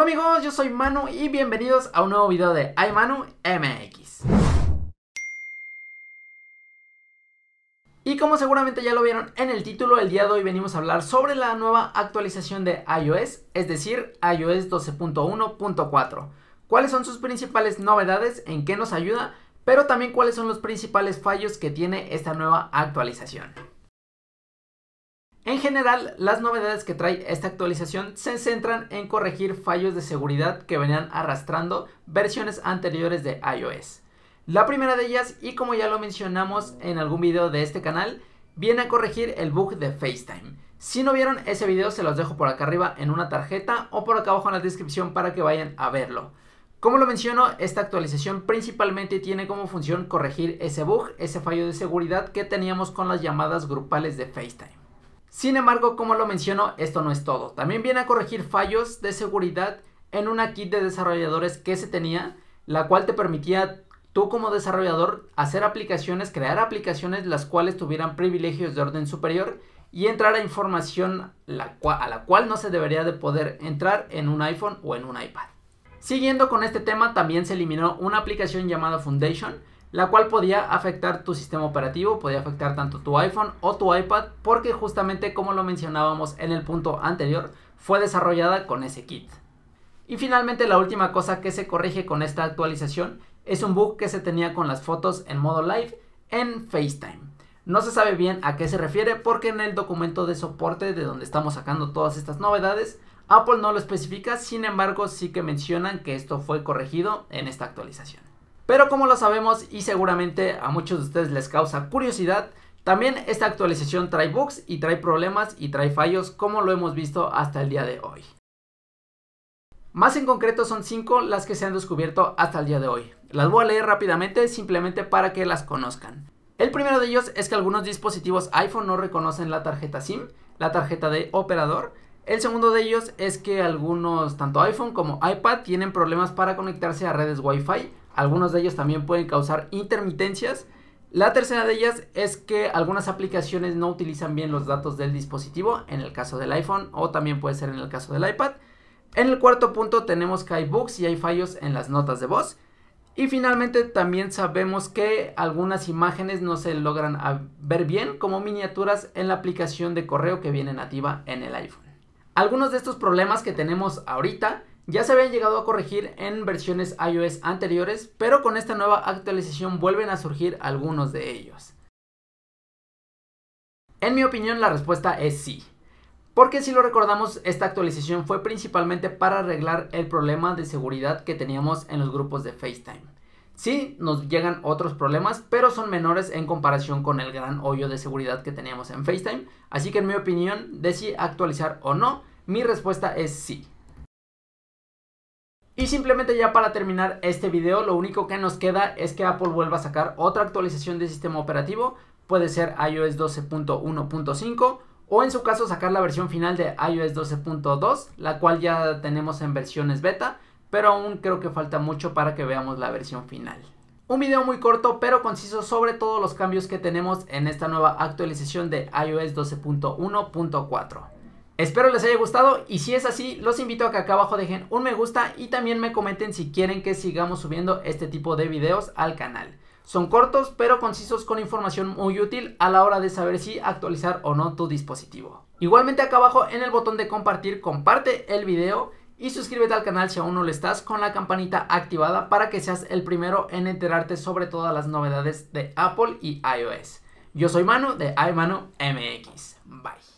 Hola amigos, yo soy Manu y bienvenidos a un nuevo video de iManu MX. Y como seguramente ya lo vieron en el título, el día de hoy venimos a hablar sobre la nueva actualización de iOS, es decir, iOS 12.1.4. ¿Cuáles son sus principales novedades? ¿En qué nos ayuda? Pero también cuáles son los principales fallos que tiene esta nueva actualización. En general, las novedades que trae esta actualización se centran en corregir fallos de seguridad que venían arrastrando versiones anteriores de iOS. La primera de ellas, y como ya lo mencionamos en algún video de este canal, viene a corregir el bug de FaceTime. Si no vieron ese video se los dejo por acá arriba en una tarjeta o por acá abajo en la descripción para que vayan a verlo. Como lo menciono, esta actualización principalmente tiene como función corregir ese bug, ese fallo de seguridad que teníamos con las llamadas grupales de FaceTime. Sin embargo, como lo menciono, esto no es todo. También viene a corregir fallos de seguridad en una kit de desarrolladores que se tenía, la cual te permitía tú como desarrollador hacer aplicaciones, crear aplicaciones las cuales tuvieran privilegios de orden superior y entrar a información a la cual no se debería de poder entrar en un iPhone o en un iPad. Siguiendo con este tema, también se eliminó una aplicación llamada Foundation, la cual podía afectar tu sistema operativo, podía afectar tanto tu iPhone o tu iPad, porque justamente como lo mencionábamos en el punto anterior, fue desarrollada con ese kit. Y finalmente la última cosa que se corrige con esta actualización es un bug que se tenía con las fotos en modo live en FaceTime. No se sabe bien a qué se refiere porque en el documento de soporte de donde estamos sacando todas estas novedades, Apple no lo especifica, sin embargo sí que mencionan que esto fue corregido en esta actualización. Pero como lo sabemos y seguramente a muchos de ustedes les causa curiosidad, también esta actualización trae bugs y trae problemas y trae fallos como lo hemos visto hasta el día de hoy. Más en concreto son 5 las que se han descubierto hasta el día de hoy. Las voy a leer rápidamente simplemente para que las conozcan. El primero de ellos es que algunos dispositivos iPhone no reconocen la tarjeta SIM, la tarjeta de operador. El segundo de ellos es que algunos, tanto iPhone como iPad, tienen problemas para conectarse a redes Wi-Fi algunos de ellos también pueden causar intermitencias. La tercera de ellas es que algunas aplicaciones no utilizan bien los datos del dispositivo, en el caso del iPhone o también puede ser en el caso del iPad. En el cuarto punto tenemos que hay bugs y hay fallos en las notas de voz. Y finalmente también sabemos que algunas imágenes no se logran ver bien como miniaturas en la aplicación de correo que viene nativa en el iPhone. Algunos de estos problemas que tenemos ahorita ya se habían llegado a corregir en versiones iOS anteriores, pero con esta nueva actualización vuelven a surgir algunos de ellos. En mi opinión la respuesta es sí. Porque si lo recordamos, esta actualización fue principalmente para arreglar el problema de seguridad que teníamos en los grupos de FaceTime. Sí, nos llegan otros problemas, pero son menores en comparación con el gran hoyo de seguridad que teníamos en FaceTime. Así que en mi opinión, de si actualizar o no, mi respuesta es sí. Y simplemente ya para terminar este video, lo único que nos queda es que Apple vuelva a sacar otra actualización de sistema operativo, puede ser iOS 12.1.5 o en su caso sacar la versión final de iOS 12.2, la cual ya tenemos en versiones beta, pero aún creo que falta mucho para que veamos la versión final. Un video muy corto pero conciso sobre todos los cambios que tenemos en esta nueva actualización de iOS 12.1.4. Espero les haya gustado y si es así, los invito a que acá abajo dejen un me gusta y también me comenten si quieren que sigamos subiendo este tipo de videos al canal. Son cortos pero concisos con información muy útil a la hora de saber si actualizar o no tu dispositivo. Igualmente acá abajo en el botón de compartir, comparte el video y suscríbete al canal si aún no lo estás con la campanita activada para que seas el primero en enterarte sobre todas las novedades de Apple y iOS. Yo soy Manu de iManuMX. Bye.